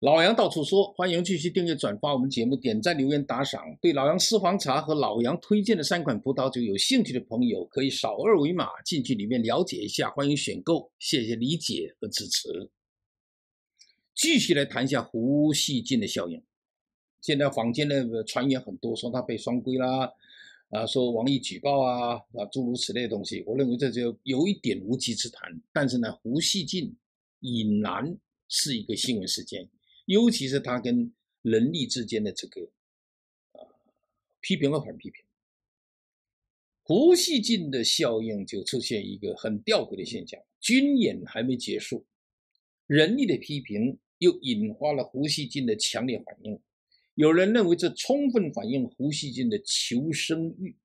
老杨到处说，欢迎继续订阅、转发我们节目，点赞、留言、打赏。对老杨私房茶和老杨推荐的三款葡萄酒有兴趣的朋友，可以扫二维码进去里面了解一下，欢迎选购，谢谢理解和支持。继续来谈一下胡锡进的效应。现在坊间的传言很多，说他被双规啦，啊，说网易举报啊，啊，诸如此类的东西。我认为这就有一点无稽之谈。但是呢，胡锡进已然是一个新闻事件。尤其是他跟人力之间的这个，啊，批评和反批评，胡锡进的效应就出现一个很吊诡的现象：军演还没结束，人力的批评又引发了胡锡进的强烈反应。有人认为这充分反映胡锡进的求生欲。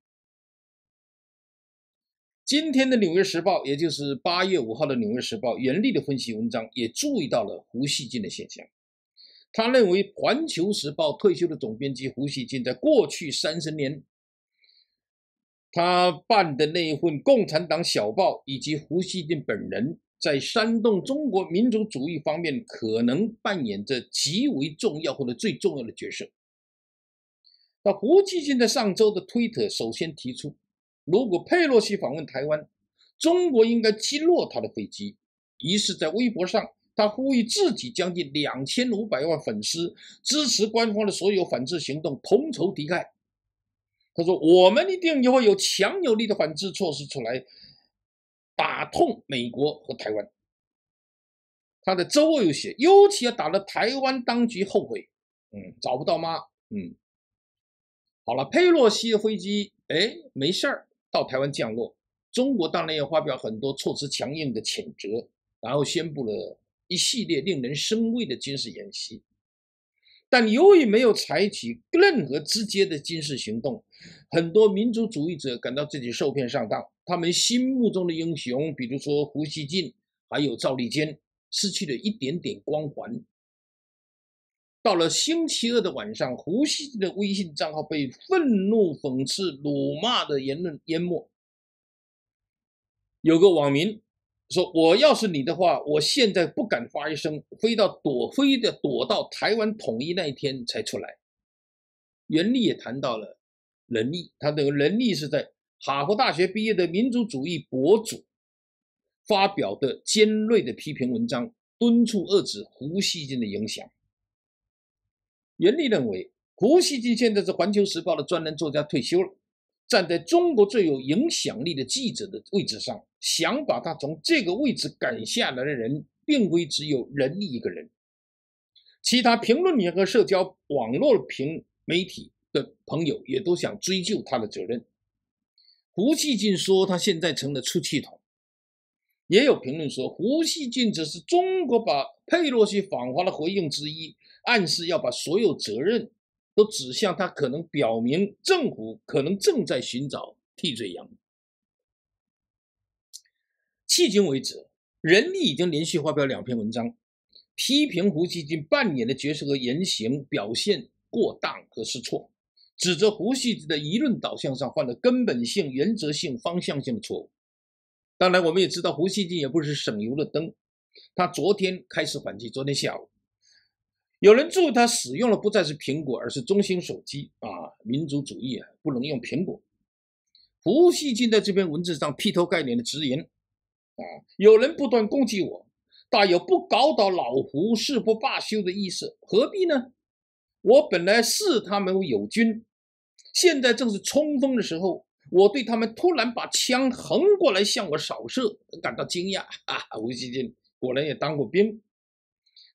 今天的《纽约时报》，也就是八月五号的《纽约时报》，严厉的分析文章也注意到了胡锡进的现象。他认为，《环球时报》退休的总编辑胡锡进，在过去三十年，他办的那一份共产党小报，以及胡锡进本人，在煽动中国民族主义方面，可能扮演着极为重要或者最重要的角色。那胡锡进在上周的推特首先提出，如果佩洛西访问台湾，中国应该击落他的飞机。于是，在微博上。他呼吁自己将近两千五百万粉丝支持官方的所有反制行动，同仇敌忾。他说：“我们一定以会有强有力的反制措施出来，打痛美国和台湾。”他的周围有写，尤其要打的台湾当局后悔。嗯，找不到妈。嗯，好了，佩洛西的飞机，哎，没事儿，到台湾降落。中国当然要发表很多措辞强硬的谴责，然后宣布了。一系列令人生畏的军事演习，但由于没有采取任何直接的军事行动，很多民族主义者感到自己受骗上当。他们心目中的英雄，比如说胡锡进，还有赵立坚，失去了一点点光环。到了星期二的晚上，胡锡进的微信账号被愤怒、讽刺、辱骂的言论淹没。有个网民。说我要是你的话，我现在不敢发一声，飞到躲飞的躲到台湾统一那一天才出来。袁立也谈到了能力，他的能力是在哈佛大学毕业的民族主义博主发表的尖锐的批评文章，敦促遏制胡锡进的影响。袁立认为，胡锡进现在是《环球时报》的专栏作家退休了。站在中国最有影响力的记者的位置上，想把他从这个位置赶下来的人，并非只有任力一个人，其他评论员和社交网络评媒体的朋友也都想追究他的责任。胡锡进说他现在成了出气筒，也有评论说胡锡进只是中国把佩洛西访华的回应之一，暗示要把所有责任。指向他可能表明政府可能正在寻找替罪羊。迄今为止，人力已经连续发表两篇文章，批评胡锡进扮演的角色和言行表现过当和失措，指责胡锡进的舆论导向上犯了根本性、原则性、方向性的错误。当然，我们也知道胡锡进也不是省油的灯，他昨天开始反击，昨天下午。有人祝他使用了不再是苹果，而是中兴手机啊！民族主义啊，不能用苹果。胡锡进在这篇文字上劈头盖脸的直言啊！有人不断攻击我，大有不搞倒老胡誓不罢休的意思，何必呢？我本来视他们为友军，现在正是冲锋的时候，我对他们突然把枪横过来向我扫射感到惊讶啊！胡锡进果然也当过兵。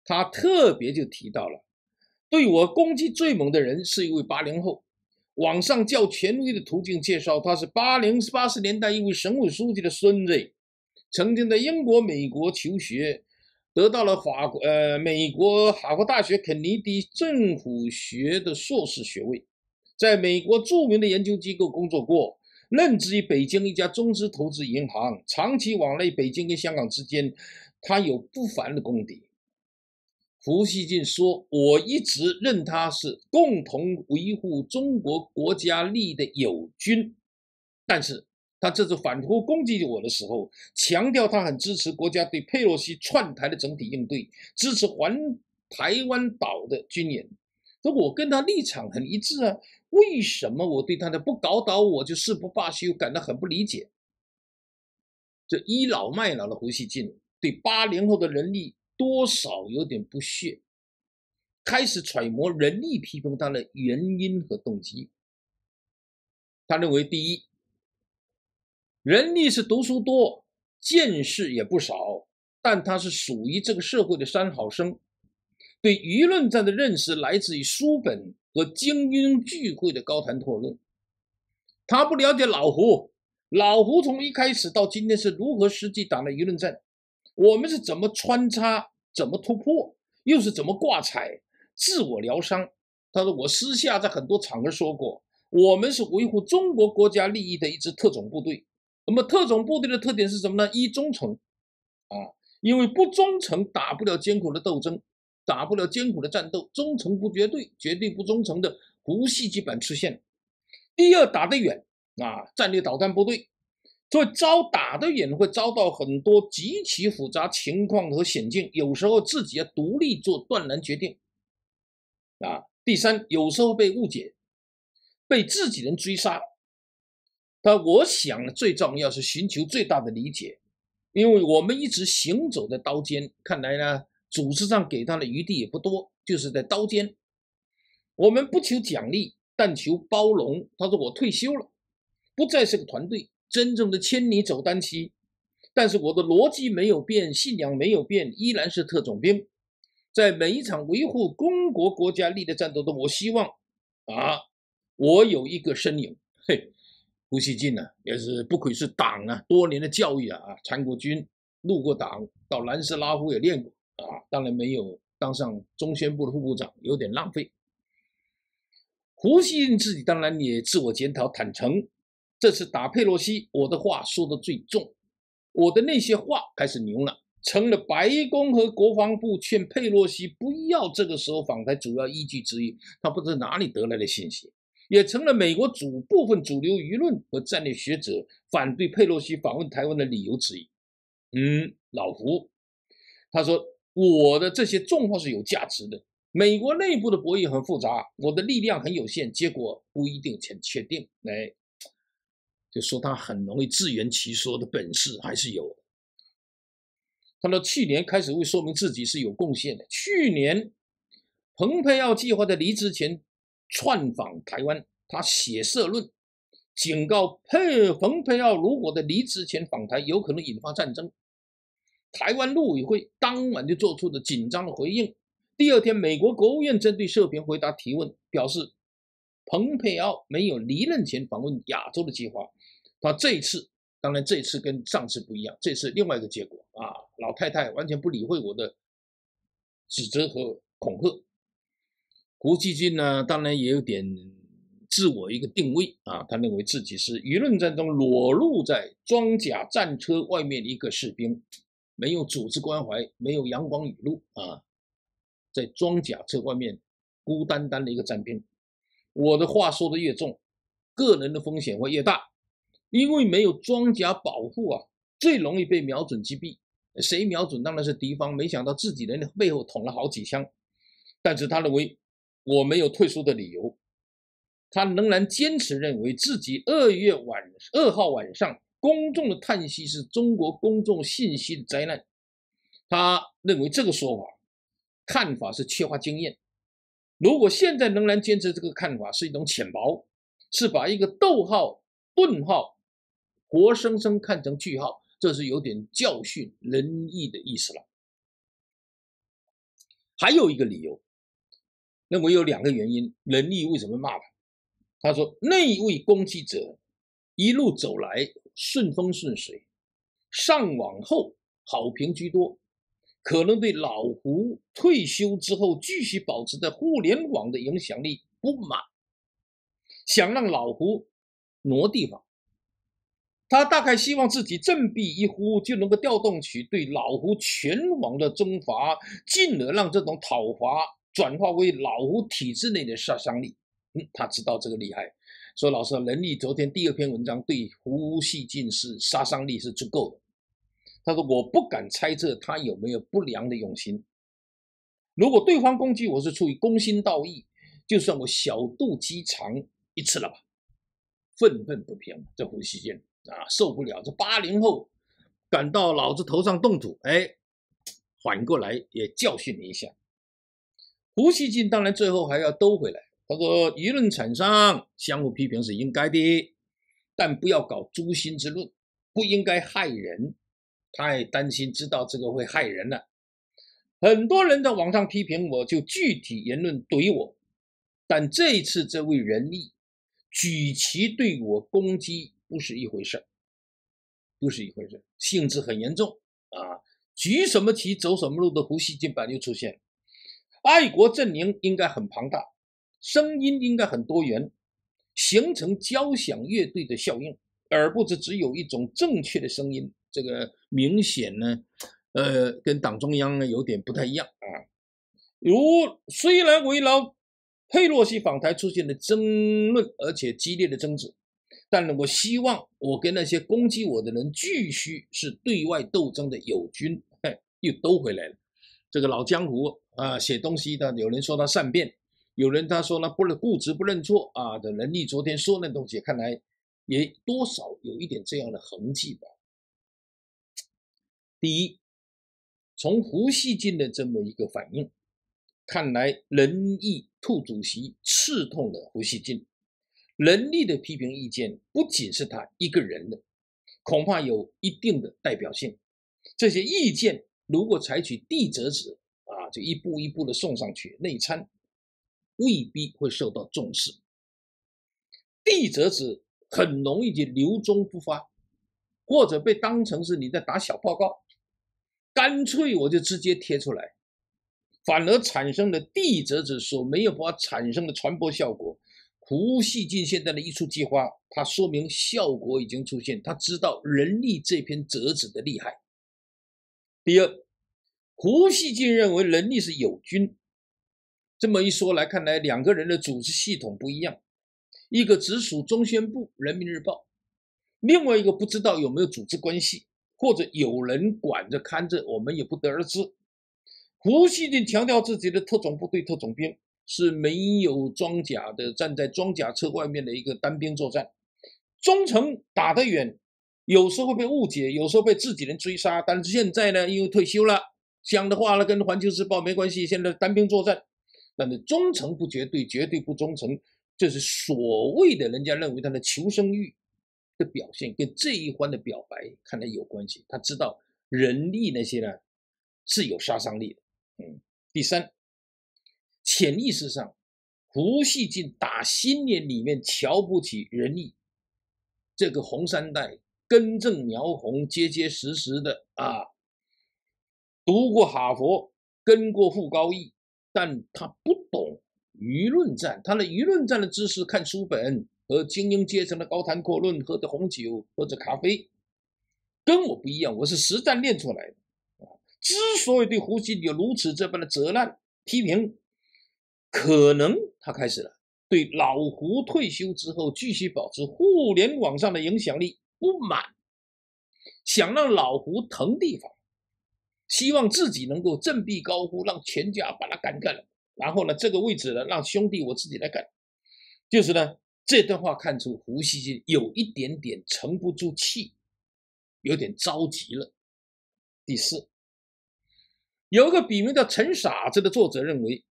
他特别就提到了，对我攻击最猛的人是一位八零后。网上较权威的途径介绍，他是八零八十年代一位省委书记的孙子，曾经在英国、美国求学，得到了法国呃美国哈佛大学肯尼迪政府学的硕士学位，在美国著名的研究机构工作过，任职于北京一家中资投资银行，长期往来北京跟香港之间，他有不凡的功底。胡锡进说：“我一直认他是共同维护中国国家利益的友军，但是他这次反复攻击我的时候，强调他很支持国家对佩洛西窜台的整体应对，支持环台湾岛的军演。那我跟他立场很一致啊，为什么我对他的不搞倒我就誓不罢休感到很不理解？这倚老卖老的胡锡进，对八零后的人力。”多少有点不屑，开始揣摩人力批评他的原因和动机。他认为，第一，人力是读书多，见识也不少，但他是属于这个社会的三好生，对舆论战的认识来自于书本和精英聚会的高谈阔论。他不了解老胡，老胡从一开始到今天是如何实际打了舆论战。我们是怎么穿插、怎么突破，又是怎么挂彩、自我疗伤？他说，我私下在很多场合说过，我们是维护中国国家利益的一支特种部队。那么，特种部队的特点是什么呢？一忠诚，啊，因为不忠诚打不了艰苦的斗争，打不了艰苦的战斗。忠诚不绝对，绝对不忠诚的无戏剧本出现。第二，打得远，啊，战略导弹部队。所以遭打的人会遭到很多极其复杂情况和险境，有时候自己要独立做断然决定。啊，第三，有时候被误解，被自己人追杀。但我想最重要是寻求最大的理解，因为我们一直行走在刀尖，看来呢，组织上给他的余地也不多，就是在刀尖。我们不求奖励，但求包容。他说我退休了，不再是个团队。真正的千里走单骑，但是我的逻辑没有变，信仰没有变，依然是特种兵。在每一场维护公国国家利益的战斗中，我希望，啊，我有一个身影。嘿，胡锡进呢，也是不愧是党啊，多年的教育啊，啊，参过军，入过党，到南斯拉夫也练过啊，当然没有当上中宣部的副部长，有点浪费。胡锡进自己当然也自我检讨，坦诚。这次打佩洛西，我的话说的最重，我的那些话开始牛了，成了白宫和国防部劝佩洛西不要这个时候访台主要依据之一。他不知哪里得来的信息，也成了美国主部分主流舆论和战略学者反对佩洛西访问台湾的理由之一。嗯，老胡他说我的这些重话是有价值的。美国内部的博弈很复杂，我的力量很有限，结果不一定全确定。来。就说他很容易自圆其说的本事还是有。他说去年开始会说明自己是有贡献的。去年，蓬佩奥计划在离职前串访台湾，他写社论警告佩蓬佩奥，如果在离职前访台，有可能引发战争。台湾陆委会当晚就做出了紧张的回应。第二天，美国国务院针对社评回答提问，表示蓬佩奥没有离任前访问亚洲的计划。他这一次，当然这一次跟上次不一样，这次另外一个结果啊，老太太完全不理会我的指责和恐吓。胡锡进呢，当然也有点自我一个定位啊，他认为自己是舆论战中裸露在装甲战车外面的一个士兵，没有组织关怀，没有阳光雨露啊，在装甲车外面孤单单的一个战兵。我的话说的越重，个人的风险会越大。因为没有装甲保护啊，最容易被瞄准击毙。谁瞄准？当然是敌方。没想到自己人背后捅了好几枪。但是他认为我没有退缩的理由，他仍然坚持认为自己二月晚二号晚上。公众的叹息是中国公众信息的灾难。他认为这个说法看法是缺乏经验。如果现在仍然坚持这个看法，是一种浅薄，是把一个逗号、顿号。活生生看成句号，这是有点教训仁义的意思了。还有一个理由，认为有两个原因，仁义为什么骂他？他说一位攻击者一路走来顺风顺水，上网后好评居多，可能对老胡退休之后继续保持在互联网的影响力不满，想让老胡挪地方。他大概希望自己振臂一呼就能够调动起对老胡全网的征伐，进而让这种讨伐转化为老胡体制内的杀伤力。嗯，他知道这个厉害，说老师，能力昨天第二篇文章对胡锡进是杀伤力是足够的。他说：“我不敢猜测他有没有不良的用心。如果对方攻击我是出于公心道义，就算我小肚鸡肠一次了吧。”愤愤不平，这胡锡进。啊，受不了！这八零后敢到老子头上动土，哎，缓过来也教训你一下。胡锡进当然最后还要兜回来，他说：“舆论场上相互批评是应该的，但不要搞诛心之论，不应该害人。”太担心知道这个会害人了，很多人在网上批评我，就具体言论怼我。但这一次，这位人力举旗对我攻击。不是一回事儿，不是一回事儿，性质很严重啊！举什么旗、走什么路的胡锡进版又出现爱国阵营应该很庞大，声音应该很多元，形成交响乐队的效应，而不是只有一种正确的声音。这个明显呢，呃，跟党中央呢有点不太一样啊。如虽然围绕佩洛西访台出现的争论，而且激烈的争执。但我希望我跟那些攻击我的人，继续是对外斗争的友军。又兜回来了，这个老江湖啊，写东西的，有人说他善变，有人他说他不能固执不认错啊。能力。昨天说那东西，看来也多少有一点这样的痕迹吧。第一，从胡锡进的这么一个反应，看来仁义兔主席刺痛了胡锡进。人力的批评意见不仅是他一个人的，恐怕有一定的代表性。这些意见如果采取递折纸啊，就一步一步的送上去内参，未必会受到重视。递折纸很容易就留中不发，或者被当成是你在打小报告。干脆我就直接贴出来，反而产生了递折纸所没有发产生的传播效果。胡锡进现在的一触即发，他说明效果已经出现，他知道人力这篇折子的厉害。第二，胡锡进认为人力是友军，这么一说来看来，两个人的组织系统不一样，一个直属中宣部、人民日报，另外一个不知道有没有组织关系，或者有人管着看着，我们也不得而知。胡锡进强调自己的特种部队、特种兵。是没有装甲的，站在装甲车外面的一个单兵作战。忠诚打得远，有时候被误解，有时候被自己人追杀。但是现在呢，因为退休了，讲的话呢跟《环球时报》没关系。现在单兵作战，但是忠诚不绝对，绝对不忠诚，这是所谓的人家认为他的求生欲的表现，跟这一关的表白看来有关系。他知道人力那些呢是有杀伤力的。嗯，第三。潜意识上，胡锡进打心眼里面瞧不起人力，这个红三代根正苗红、结结实实的啊，读过哈佛，跟过傅高义，但他不懂舆论战，他的舆论战的知识看书本和精英阶层的高谈阔论、喝着红酒、喝着咖啡，跟我不一样，我是实战练出来的之所以对胡锡进如此这般的责难批评，可能他开始了对老胡退休之后继续保持互联网上的影响力不满，想让老胡腾地方，希望自己能够振臂高呼，让全家把他干干了。然后呢，这个位置呢，让兄弟我自己来干。就是呢，这段话看出胡锡进有一点点沉不住气，有点着急了。第四，有个笔名叫陈傻子的作者认为。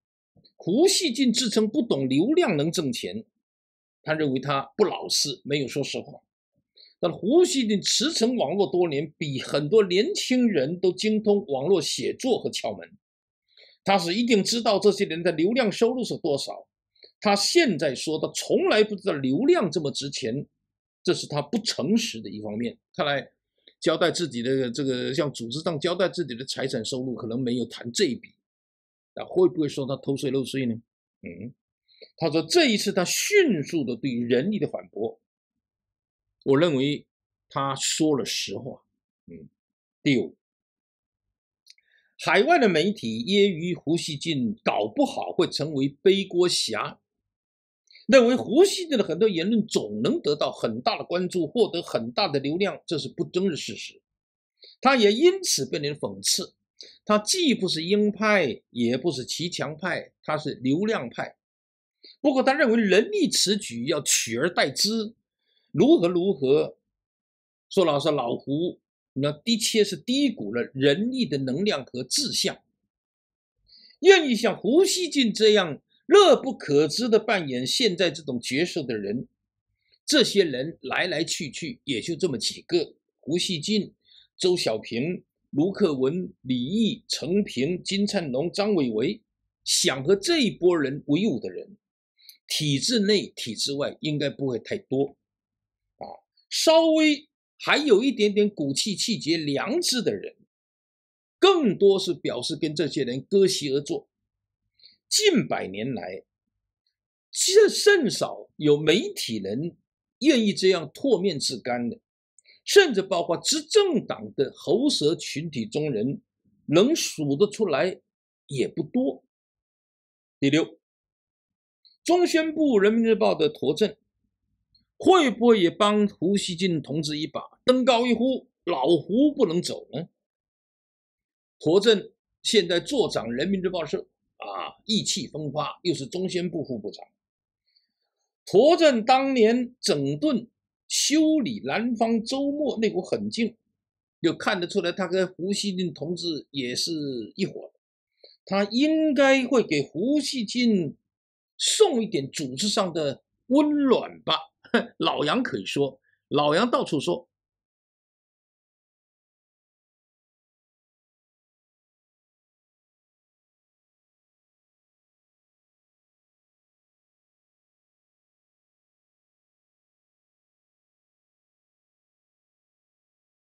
胡锡进自称不懂流量能挣钱，他认为他不老实，没有说实话。但胡锡进驰骋网络多年，比很多年轻人都精通网络写作和窍门，他是一定知道这些人的流量收入是多少。他现在说他从来不知道流量这么值钱，这是他不诚实的一方面。看来交代自己的这个像组织上交代自己的财产收入，可能没有谈这一笔。那会不会说他偷税漏税呢？嗯，他说这一次他迅速的对人力的反驳，我认为他说了实话。嗯，第五，海外的媒体揶揄胡锡进搞不好会成为背锅侠，认为胡锡进的很多言论总能得到很大的关注，获得很大的流量，这是不争的事实。他也因此被人讽刺。他既不是鹰派，也不是骑墙派，他是流量派。不过，他认为人力此举要取而代之，如何如何？说老实，老胡，那的确是低估了人力的能量和志向。愿意像胡锡进这样乐不可支的扮演现在这种角色的人，这些人来来去去也就这么几个，胡锡进、周小平。卢克文、李毅、陈平、金灿龙、张伟伟，想和这一波人为伍的人，体制内、体制外应该不会太多，啊，稍微还有一点点骨气、气节、良知的人，更多是表示跟这些人割席而坐。近百年来，实甚少有媒体人愿意这样唾面自干的。甚至包括执政党的喉舌群体中人，能数得出来也不多。第六，中宣部《人民日报》的驼镇，会不会也帮胡锡进同志一把，登高一呼，老胡不能走呢？驼镇现在坐掌《人民日报》社，啊，意气风发，又是中宣部副部长。驼镇当年整顿。修理南方周末那股狠劲，就看得出来，他跟胡锡进同志也是一伙的。他应该会给胡锡进送一点组织上的温暖吧？老杨可以说，老杨到处说。